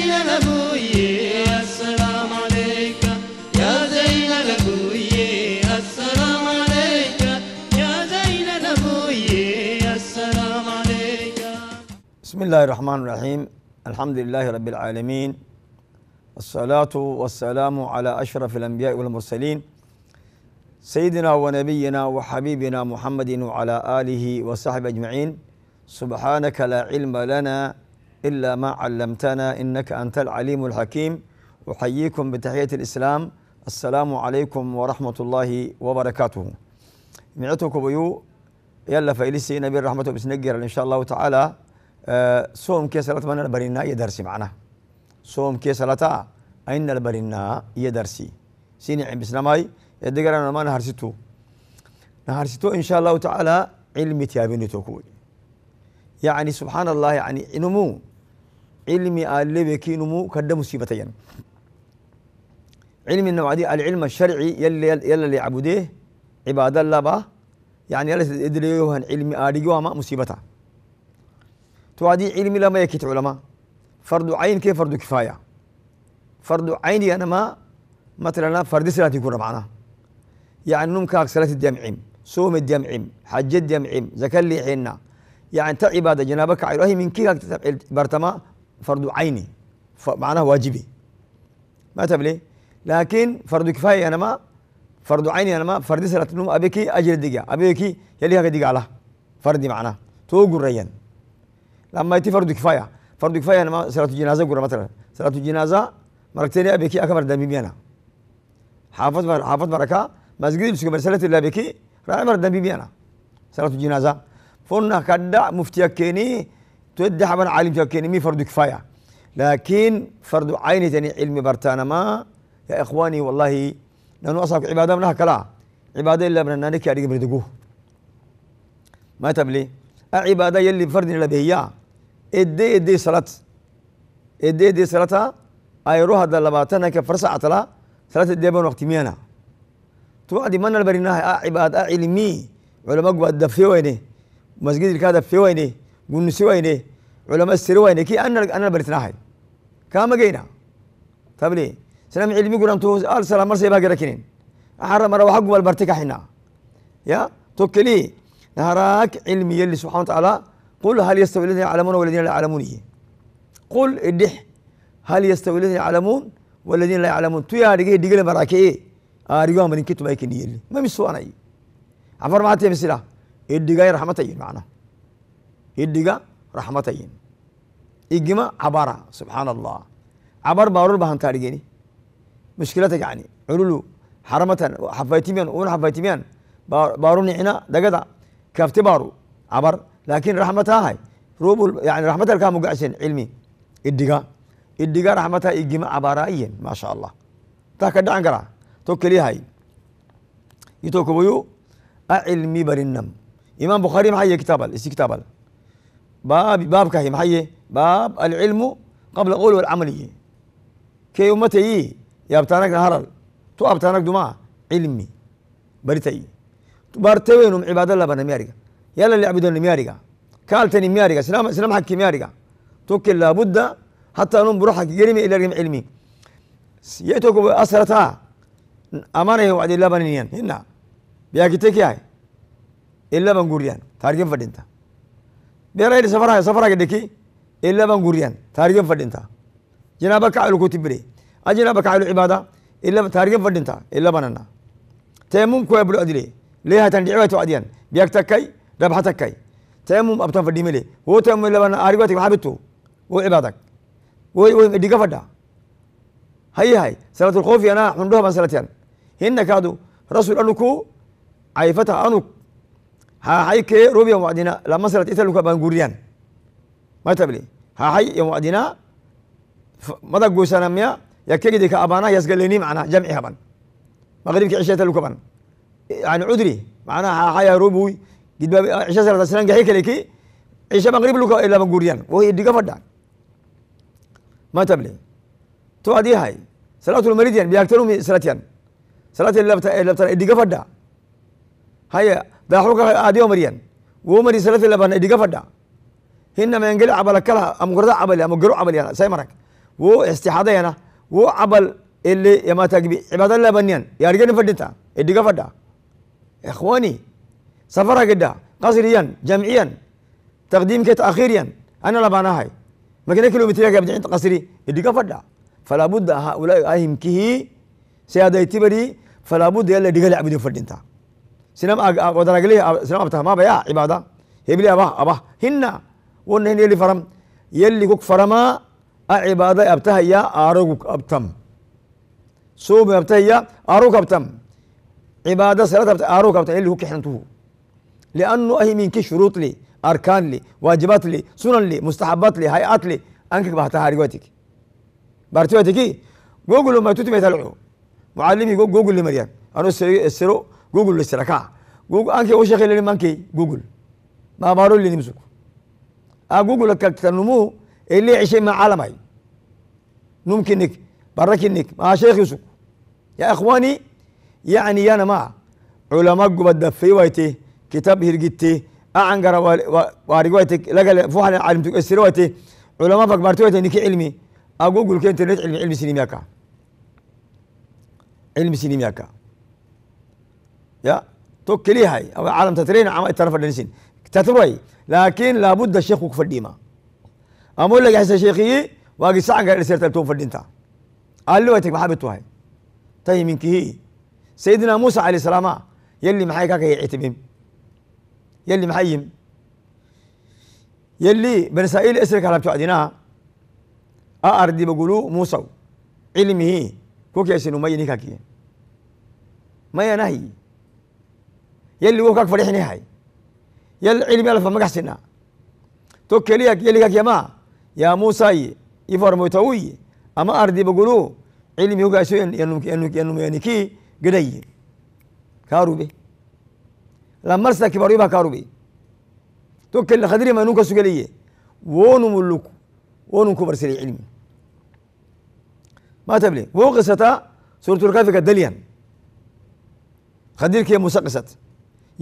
بسم الله الرحمن الرحيم الحمد لله رب العالمين الصلاة والسلام على أشرف الأنبياء والمرسلين سيدنا ونبينا وحبيبنا محمد وعلى آله وصحبه أجمعين سبحانك لا علم لنا إلا ما علمتنا إنك أنت العليم الحكيم أحييكم بتحية الإسلام السلام عليكم ورحمة الله وبركاته نعتكم بيو يلا فإلسي نبي الرحمة بسنقر إن شاء الله تعالى أه صوم كي صلاة من البرنا يدرسي معنا صوم كي صلاة أين البرنا يدرسي سيني عم بسلامي يدقر أنا ما نهرسيتو نهرسيتو إن شاء الله تعالى علمي تيابيني توكوي يعني سبحان الله يعني نمو علمي آلي بكينمو كدا مصيبة ين يعني. علم دي العلم الشرعي يلي يلي اللي عبده عباد الله با يعني يلي يدريوهن علمي آلي مصيبتا تو توادي علمي لما يكيت علماء فرد عين كيف فرد كفاية فرد عيني أنا ما مثلا فرد سلاتي يكون معنا يعني نمكاك سلاتي الدمعين صوم الدمعين حج الدمعين زكاة لي حينا يعني تعبادة جنابك عيروهي من كيكاك برتما فرض عيني معناه واجبي ما تبلي طيب لكن فرض كفايه انا ما فرض عيني انا ما فرض صلاه النوم ابيكي اجر الدقيقه ابيكي يلي هكا دقيقه له فرض معناه توق ريان لما يتي فرض كفايه فرض كفايه انا ما صلاه الجنازه قرا مثلا صلاه الجنازه مرتين ابيكي اكبر دمي انا حافظ مر حافظ مركه مسجد بس كبر مرسله الله بكي راي مر دمي انا صلاه الجنازه فلنا كدا مفتيكيني تودي حبر عالم شاكيني مي فرض كفايه لكن فرض عين تاني علم برتانا ما يا اخواني والله لانه اصعب عباده منها كلا عباده الا من النانك يا بردقوه ما تبلي عباده يلي فرد لبهيا ادي ادي صلاه ادي ادي صلاتها هذا دلباتنا كفرصة عطلا صلاه ادي بن وقت مينا توعدي من البرناها عباده علمي علماء مقوى الدفي ويني مسجد الكادة في ويني قنسي ويني علماء السر كي أنا أنا برتناهي كام جينا تبلي طيب سلام علمي قران تو آل سلام مرسي باقي ركنين أحرى مرة وحق والبرتك حنا يا توكلي نهراك علمي يلي سبحانه وتعالى قل هل يستوي الذين يعلمون والذين لا يعلمون قل الدح هل يستوي الذين يعلمون والذين لا يعلمون تو يا دقي دقي مراكي إيه آريو من كتب ما مسوا أنا عفر ما تيمسلا الدقي رحمة يجي معنا hiddiga rahmatayin igima cabara subxaan allah cabar baarur bahantaa dhigeni mushkilata yani cululu haramatan hafaytimiyan un hafaytimiyan baaru nicina dagada kafti baaru cabar lakin rahmataahay rubul yani rahmatalkaa mugacsen cilmi iddiga iddiga rahmata igima cabaraayen maasha allah taa ka dhacan karaa to keliyahay itokobayu a cilmi barinam imam bukhari maxaa yee kitaabal isi kitaabal باب باب كهي محيي باب العلم قبل قول والعمل كي يومتي يا بتانك نهرل تو أبتانك دماء علمي بريتي وينهم عباد الله بنا ميارقة يلا اللي عبدون ميارقة كالتني ميارقة سلام سلام حكي ميارقة توكل لابد حتى نوم بروحك قريمي إلى رقم علمي سيتوك اسرتا أمانه وعد الله بنيان هنا بياكي تكي إلا بنقول يعني تارجم فدنتا ديرا إلى سفرها سفرها كدكي إلا غوريان تاريخ فدنتا جنابك على كتبري أجنابك على عبادة إلا تاريخ فدنتا إلا بننا تيمم كوي بلو أدري ليها تندعوة عديان بيكتكي ربحتكي تيمم أبتن فدي ملي هو تيمم إلا بنا أريباتك وحبته وعبادك وديك فدا هاي هاي سلة الخوف أنا حندوها من سلتين هن كادو رسول أنكو عيفتها انكو ها هاي كي روبي يوم وعدنا لما سرت إتلو كبان غوريان ما تبلي ها هاي يوم وعدنا ماذا قوسنا ميا يا كي ديك أبانا يسقليني معنا جمعي هبان مغرب كي عشاء تلو كبان يعني عدري معنا ها هاي روبي قد عشاء سرت سنان جاي كليكي عشاء مغرب لو إلا بغوريان وهي ديك فدا ما تبلي تو هذه هاي صلاة المريضين يعني بيأكلوا صلاة يعني صلاة اللي بتر اللي بتر ديك فدا هاي داحوك آديو مريان ومري سلسة لبان إدي قفدا هنا ما ينقل عبل كلا أم قردا عبل أم قرو عبل يعني سيمرك و استحاضة يعني و عبل اللي يما تقبي عبادة لبنيان يا رجال فدتا إدي قفدا إخواني سفرة جدا قصريا جمعيا تقديم تأخيريا أنا لبانا هاي ما كنا كيلومتريا قبل عند قصري إدي قفدا فلا بد هؤلاء أهم كهي سيادة تبري فلا بد يلا دقل عبد فدتا سينما ودرجلي سينما بتاع ما بيا عباده هبلي ابا ابا هنا ون هنا اللي فرم يلي كوك فرما عباده ابتها يا اروك ابتم صوم ابتها يا اروك ابتم عباده صلاه ابتها اروك ابتم اللي هو كحنته لانه اهي من كي شروط لي اركان لي واجبات لي سنن لي مستحبات لي هيئات لي انك بهتها رجوتك بارتوتك جوجل ما تتبع تلعو معلمي جوجل مريم انا السرو جوجل الشركاء جوجل أنك وش خير اللي مانكي جوجل ما مارو اللي نمسك آه جوجل كتنمو اللي عشي مع عالمي ممكنك بركنك مع شيخ يوسف يا إخواني يعني أنا مع علماء قبض في ويتي كتاب هرقتي أعنقر وارق ويتك لقى فوحنا علمت أسر علماء فكبرت ويتي علمي أقول كنت علمي سينمياكا علمي سينمياكا يا توكلي هاي او عالم تترين عام يترفع دنسين تتروي لكن لابد الشيخ وقف الديما امول لك يا شيخي واقي ساعه قال سيرت تو فدينتا قال له يتك بحبت هاي طيب منك هي سيدنا موسى عليه السلام يلي محيك كي يعتبم يلي محيم يلي بني اسرائيل اسرك على بتوعدنا اردي بقولوا موسى علمه كوكي اسنو ما نكاكي ما ينهي يلي وكاك فريحني هاي يلي علمي الف مقح توكي ليك يلي كاك يا ما يا موسى يفر موتوي أما اردي بقولو علمي هو كاسو ينوك ينوك ينوك ينوك قدي كاروبي لما رسل كبار يبقى كاروبي توكي اللي خدري ما نوكا سوكلية وونو ملوك وونو كبر سري علمي ما تبلي وقصة سورة الكافي كدليا خدير كي موسى قصت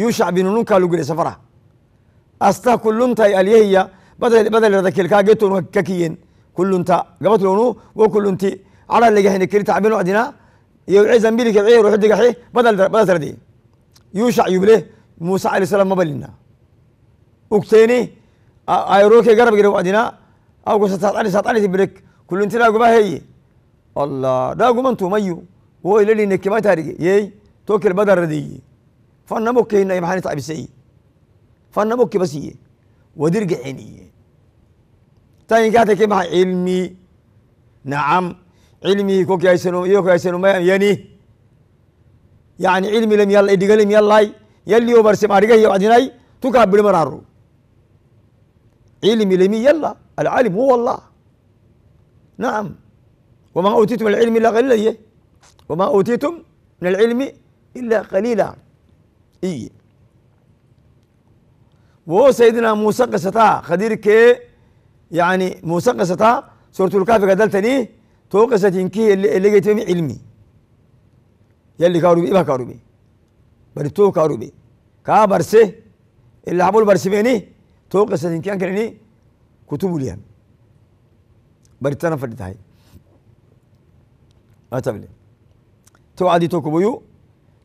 يوشع بن نون قالوا قري سفرة أستا كلن تاي اليهية بدل بدل ذاك الكاجتون ككين كلن تا قبت لونو وكلن تي على اللي جهني كري تعبين وعدنا يوعي زنبيلي كبعيه روح دقحي بدل بدل تردي يوشع يبليه موسى عليه السلام ما بلنا وقتيني ايروكي قرب قرب وعدنا او قصة ساتعني ساتعني تبرك كل انت لاقو هي الله لاقو من تو ميو هو اللي نكي ما يي توكل بدر ردي فانا موكي هنا يبحاني تعب سي فانا موكي بس يه ودرق عيني تاني قاعدة كيما علمي نعم علمي كوك يا سنو يوك يا سنو يعني يعني علمي لم يلا يدق لم يلا يلي يوبر ما رجع يوعدناي تكاب بالمرارو علمي لم يلا العالم هو الله نعم وما أوتيتم العلم إلا قليلا وما أوتيتم من العلم إلا قليلا إيه وهو سيدنا موسى قصتا خدير كي يعني موسى قصتا سورة الكهف قدلتني تو قصة إنكي اللي, اللي جيت علمي يلي كاروبي إبا كاروبي بل تو كاروبي كا برسي اللي حبول برسي بيني تو قصة إنكي أنكرني كتب ليهم بل تنا فردت هاي أتبلي تو عادي تو كبيو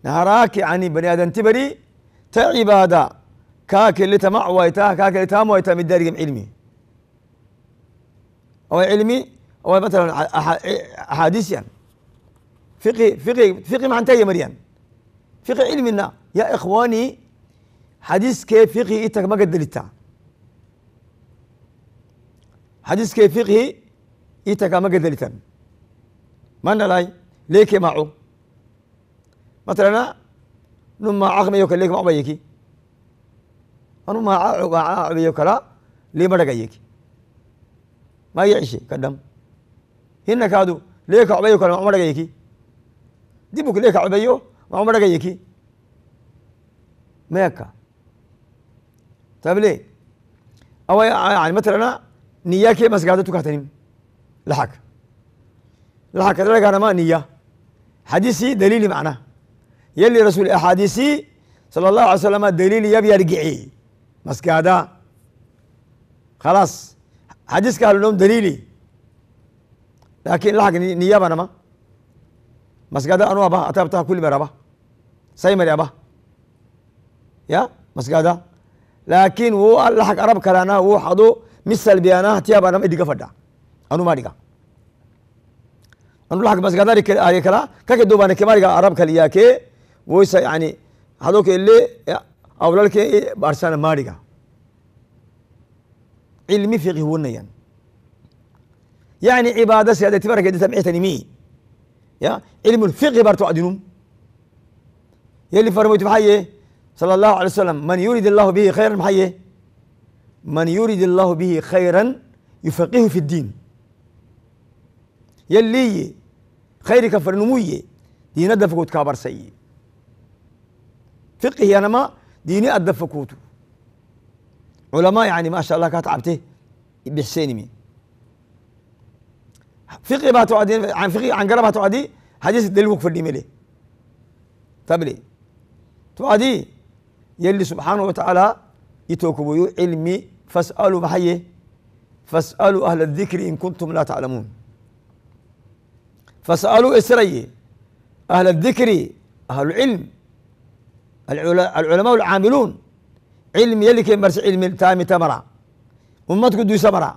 نهراك يعني بني آدم تبري تعبادة كاك اللي تمع ويتا كاك اللي تام ويتا مداري علمي أو علمي أو مثلا أحاديث يعني فقه فقه فقه مع انتهي مريم فقه علمنا يا إخواني حديث كيف فقه إتك ما قدرتها حديث كيف فقه إتك ما قدرتها ما لاي ليك معه مثلا نما عقم يوكل ليك معبا يكي ونما عقم يوكلا لي مدق يكي ما يعيش قدم هنا كادو ليك عبيو كلا معمر يكي ديبك ليك عبيو معمر يكي ما يكا طيب ليه أو يعني مثلا نياكي بس قاعدة تكاتنم لحق لحق هذا أنا ما نية حديثي دليلي معناه يلي رسول الأحاديثي صلى الله عليه وسلم الدليل يبي يرجعي بس كذا خلاص حديث قال لهم دليلي لكن لحق نيابة أنا ما بس كذا أنا أبا أتابتها كل مرة أبا مرة أبا يا بس كذا لكن هو لحق عرب كرانا هو حضو مثل بيانا تيابا أنا ما إدقى فدا أنا ما إدقى أنا لحق بس كذا كلا كذا دوبانك ما إدقى عرب كلياكي ويسا يعني هذوك اللي أولالك لك إيه بارسانا ماريغا علمي في ونيا يعني عبادة سيادة تبارك دي تبعي تنمي يا علم الفقه بارتو أدنوم يلي فرميت بحيه صلى الله عليه وسلم من يريد الله به خيرا بحيه من يريد الله به خيرا يفقهه في الدين يلي خيرك فرنمويه دي دفقوت كابر سيئ فقه أنا ما ديني أدفكوتو علماء يعني ما شاء الله كاتعبته بحسيني مين فقه باتو عدي عن فقه عن قرب باتو عدي حديث دلوك في الدميلي تبلي توعدي يلي سبحانه وتعالى يتوكبوا علمي فاسألوا بحيه فاسألوا أهل الذكر إن كنتم لا تعلمون فاسألوا إسرائي أهل الذكر أهل العلم العلماء العاملون علم يلي كي مرس علم تامي تمرا أمتك دوي سمرا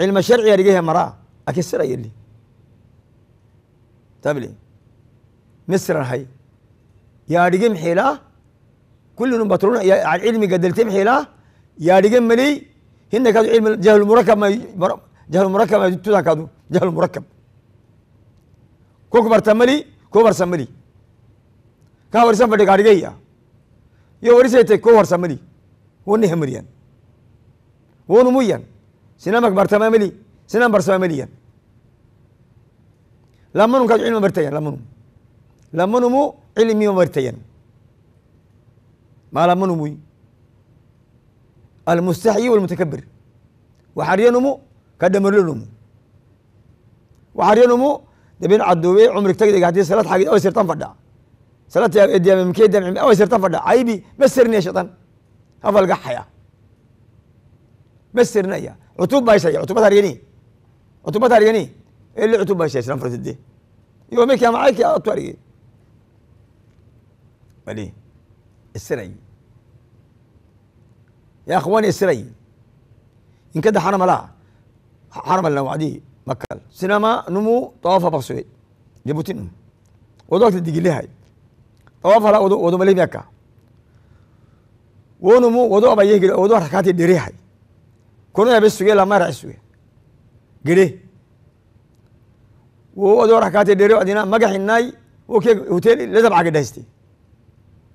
علم الشرع يرقيها مرا أكسر يلي تابلي طيب مصر هاي يا رجيم حيلا كلهم يا علم قد قدلتم حيلا يا رجيم ملي هن كادو علم الجهل المركب ما جهل المركب ما يجتوها كادو جهل المركب كوكبر تملي كوكبر سملي كوكبر سملي كوكبر سملي ఎవరిసైతే కోహర్ సమ్మలి ఓన్ని హెమరియన్ ఓను ముయ్యన్ సినామకు బర్తమామిలి సినాం బర్సమామిలియన్ లమ్మను కాదు ఇల్మ బర్తయ్యన్ లమ్మను లమ్మనుము ఇల్మి బర్తయ్యన్ ما لمنمي المستحي والمتكبر وحرينمو كدمر لنمو وحرينمو دبين عدوي عمرك تجد قاعدين صلاة حاجة أو سيرتان فدا سلطة صلاه من مكي دمع او سرت تفرد عيبي مسرني يا شيطان افل قحيا مسرني يا عتوب بايش عتوب تاريني عتوب تاريني إيه اللي عتوب بايش سلام فرت دي يومك يا معاك يا أطوري ولي السري يا اخواني السري ان كده حرم لا حرم لنا وعدي مكه سينما نمو طوافة بقصوي جبوتين ودوك تدقي لي هاي طwaafala wadomalivaka wonumu wado abayeh wado rakaati dherehay kono abe suge lamara suge gere wo wado rakaati dhere adina magaxinai woke hotel lesabcage dhayste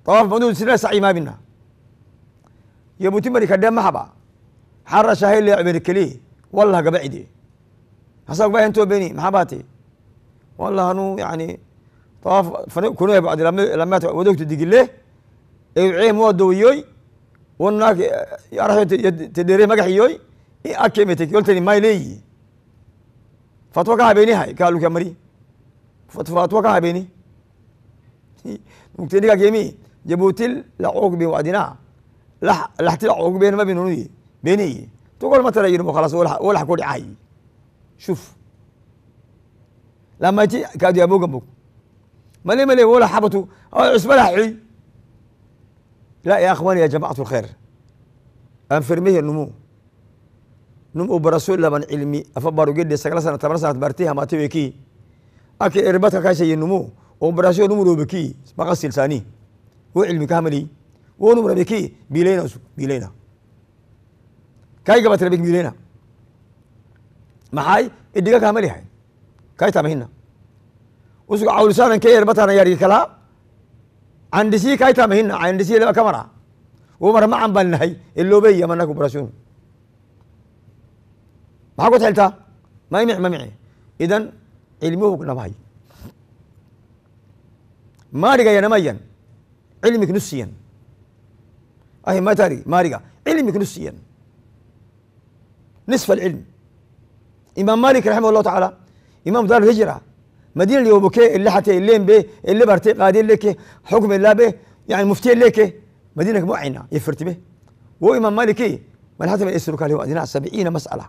طawaaf madu sila sacimaabina yobutimari kadhe maxaba xara shahayla cuberi keli walah gaba cide hasaa kuba hentoo beni maxaa baate walah anu yani طاف فريق كنوه بعد لما لما ودوك تدقي له إيه،, ايه مو دويوي وناك يا رح تدري ما حيوي ايه اكيمتك قلتني ما لي فتوقع بيني هاي قالوا كمري فتوقع بيني ممكن تدقي كيمي جبوتل لعوق بين وعدنا لح لحت لعوق بين ما بينوني بيني تقول ما ترى يرمو خلاص ولا ولا حكولي عاي شوف لما تي كاد يا بوك ملي ملي ولا حبطوا آه، عثمان حي لا يا اخواني يا جماعه الخير انفرميه النمو نمو برسول من علمي افبروا جدي سكلا سنه تمر سنه برتيها ما كي اكي اربتك كاشي النمو وبرسول نمو بكي بقى سلساني وعلمي كاملي ونمو بكي بيلينا بيلينا كاي قبت ربك بيلينا هاي اديك كاملي هاي كاي تامهنا وسق عول سان كير بتنا يا كلا عند سي كايتا مهنا عند سي لما كمرة ومر ما عم بنهي اللو بي من اكو برسون ما قلت حلتا ما يمع ما معي اذا علمه كنا باي ما رجع يا نميا علمك نسيا اي ما تاري ما رجع علمك نسيا نصف العلم امام مالك رحمه الله تعالى امام دار الهجره مدينة اليوبكي اللي حتى اللين به اللي برتي قادين لك حكم الله به يعني مفتي لك مدينة معينة يفرت به وإمام مالكي من حتى من إسر قال هو أدنى سبعين مسألة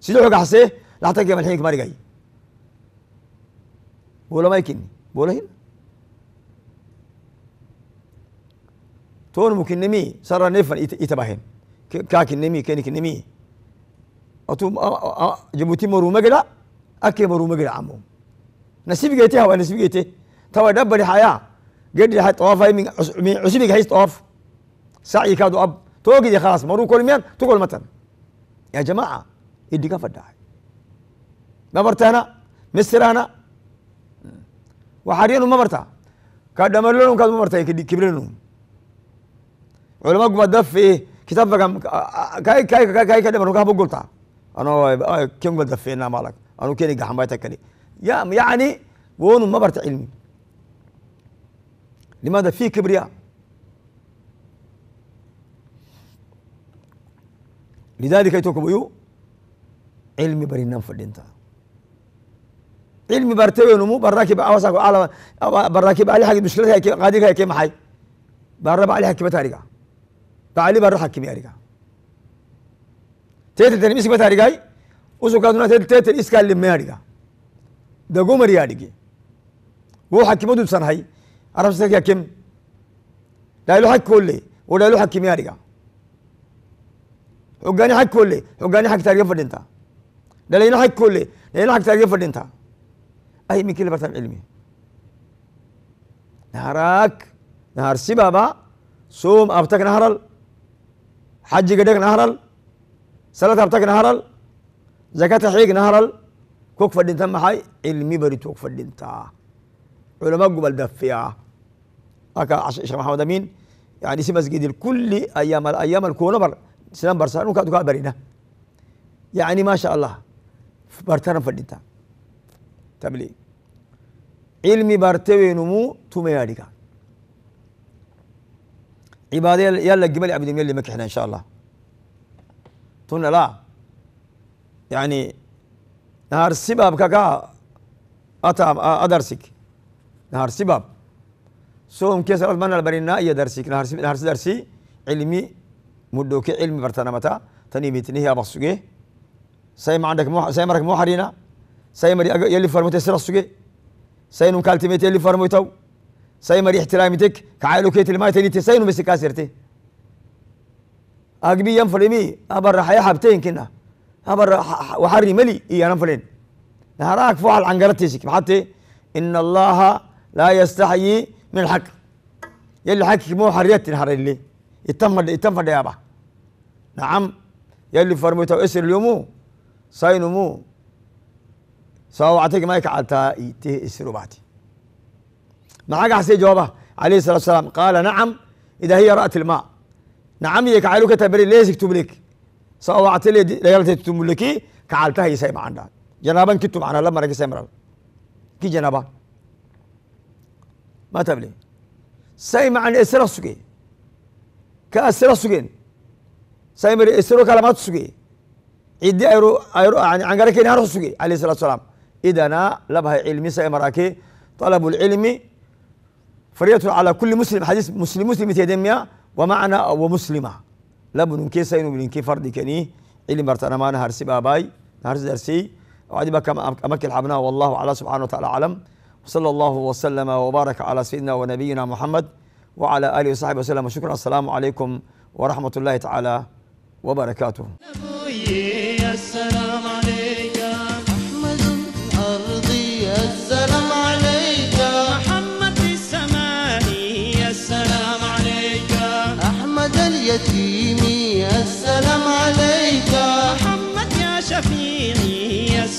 سيدو حق حسيه لا تجي من الحين كماري جاي بولا ما يكني بولا هنا تون ممكن نمي صار نفن يتباهن كاك نمي كينك نمي أتوم جبوتي مرو مقلا أكي مرو مقلا عموم نسيب جيتي هو نسيب جيتي تو دبر حياة قد حي طواف من من عسبك هي طواف سعي كادو أب توقي خلاص مرو كل ميان تقول متن يا جماعة يدي كفر داعي ما برتانا مصر أنا وحاليا ما برتا كاد مرلون كاد ما برتا كبرنون علماء قبض دف إيه كتاب كم كاي كاي كاي كاي كاي مرو كابو قلتا أنا كم قبض دف إيه نعم مالك أنا كيني قحم بايتك كلي يعني وون ما برت علمي لماذا في كبرياء لذلك يتوكبيو علمي برينام فدينتا علمي برتوي نمو براكب عوسك على براكب علي حق مشكلتها كي قادرها كي محي برب علي حكي بتاريكا تعالي بر حكي بياريكا تيتل تنمسك بتاريكاي وسو تيتل تيتل اسكال لمياريكا دعوم رياضي دقي وهو حكيم ودب سنهاي عرف سنك يا كم لا يلو حك كله ولا يلو حكيم يا دقا حقاني حك كله حقاني حك تاريخ فردينتا لا يلو حك كله لا يلو حك تاريخ فردينتا أي مكيل كل علمي نهارك نهار سبابا سوم أبتك نهرل حج قدك نهرل سلطة أبتك نهرل زكاة حيق نهرل كوك فدنتا محاي علمي بري توك فدنتا علماء قبل دفيا أكا عش الشيخ محمد أمين يعني سي مسجد الكل أيام الأيام الكون بر سلام برسان وكا دوكا برينا يعني ما شاء الله برتنا فدنتا تبلي علمي برتوي نمو تومي تميادك عبادة يلا جمال عبد يلي مكحنا إن شاء الله تقولنا لا يعني نهار سباب كاكا أتام أدرسك نهار سباب سوم كيس مانا البرينا يا درسك نهار نهار درسي علمي مدوك علمي برتنا متى تني بيتني هي بسوجي سيم عندك مو عندك مو حرينا سيمري يلي فرمت سر السوجي سينو كالتيميت يلي سيم سيمري احترامتك كعائلو كيت الماء تني تسينو مسكاسرتي أقبي ينفرمي أبر حياة حبتين كنا أمر وحري ملي إيه أنا فلين نهراك عن العنقرتيسك حتى إيه؟ إن الله لا يستحيي من الحق يلي حكي مو حريتي نهار اللي يتم يتمد يابا نعم يلي فرميته اسر اليوم ساينمو سواء عتك ما على تي اسر بعتي معاك حسي جوابه عليه الصلاة والسلام قال نعم إذا هي رأت الماء نعم يكعلوك تبري ليش يكتب لك سأوعتلي ليالتي تملكي كعالتها يساي معنا جنابا كتب معنا لما رجع سيمر كي جنابا ما تبلي ساي عن إسرا سوكي كأسرا سوكين ساي إسرا كلمات سكي إدي أيرو أيرو يعني عن غيرك نهار سكي عليه الصلاة والسلام إذا أنا لبها علمي ساي راكي طلب العلم فريضة على كل مسلم حديث مسلم مسلم تيدميا ومعنى ومسلمه لبنون كيسا إنه بنين كي فرد كني اللي مرتنا ما نهار سبا باي نهار درسي وعدي بك أمك الحبنا والله على سبحانه وتعالى علم وصلى الله وسلم وبارك على سيدنا ونبينا محمد وعلى آله وصحبه وسلم وشكرا السلام عليكم ورحمة الله تعالى وبركاته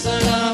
salam.